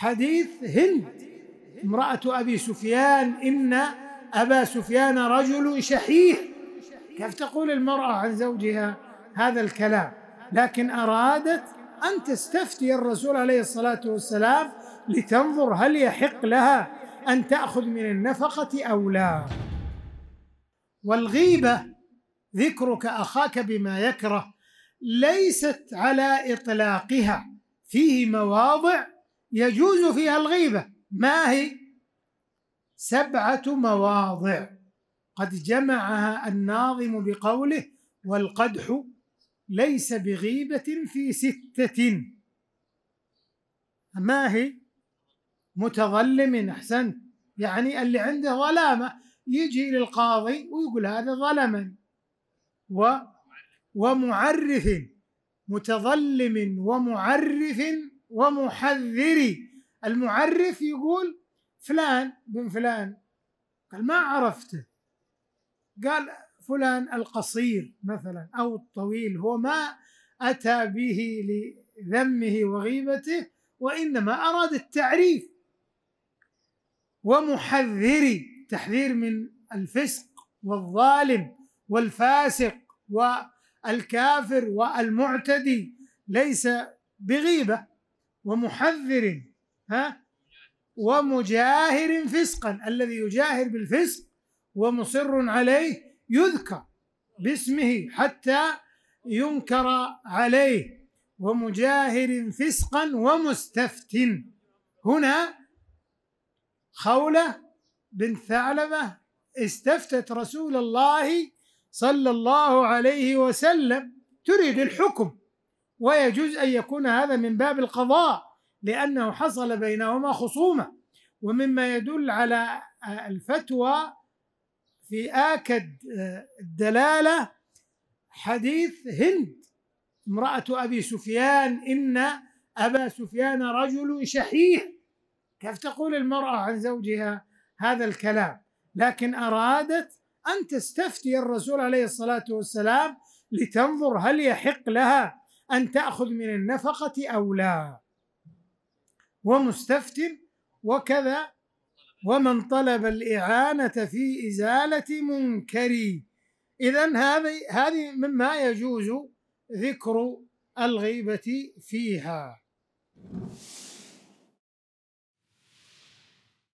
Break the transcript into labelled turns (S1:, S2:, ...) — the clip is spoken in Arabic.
S1: حديث هند امرأة أبي سفيان إن أبا سفيان رجل شحيح كيف تقول المرأة عن زوجها هذا الكلام لكن أرادت أن تستفتي الرسول عليه الصلاة والسلام لتنظر هل يحق لها أن تأخذ من النفقة أو لا والغيبة ذكرك أخاك بما يكره ليست على إطلاقها فيه مواضع يجوز فيها الغيبة ما هي سبعة مواضع قد جمعها الناظم بقوله والقدح ليس بغيبة في ستة ما هي متظلم أحسنت يعني اللي عنده ظلامة يجي للقاضي ويقول هذا ظلما و ومعرف متظلم ومعرف ومحذري المعرف يقول فلان بن فلان قال ما عرفته قال فلان القصير مثلا او الطويل هو ما اتى به لذمه وغيبته وانما اراد التعريف ومحذري تحذير من الفسق والظالم والفاسق والكافر والمعتدي ليس بغيبه ومحذر ها ومجاهر فسقا الذي يجاهر بالفسق ومصر عليه يذكر باسمه حتى ينكر عليه ومجاهر فسقا ومستفت هنا خولة بنت ثعلبة استفتت رسول الله صلى الله عليه وسلم تريد الحكم ويجوز أن يكون هذا من باب القضاء لأنه حصل بينهما خصومة ومما يدل على الفتوى في آكد آه، الدلالة حديث هند امرأة أبي سفيان إن أبا سفيان رجل شحيح كيف تقول المرأة عن زوجها هذا الكلام لكن أرادت أن تستفتي الرسول عليه الصلاة والسلام لتنظر هل يحق لها أن تأخذ من النفقة أو لا ومستفت وكذا ومن طلب الإعانة في إزالة منكر إذا هذه هذه مما يجوز ذكر الغيبة فيها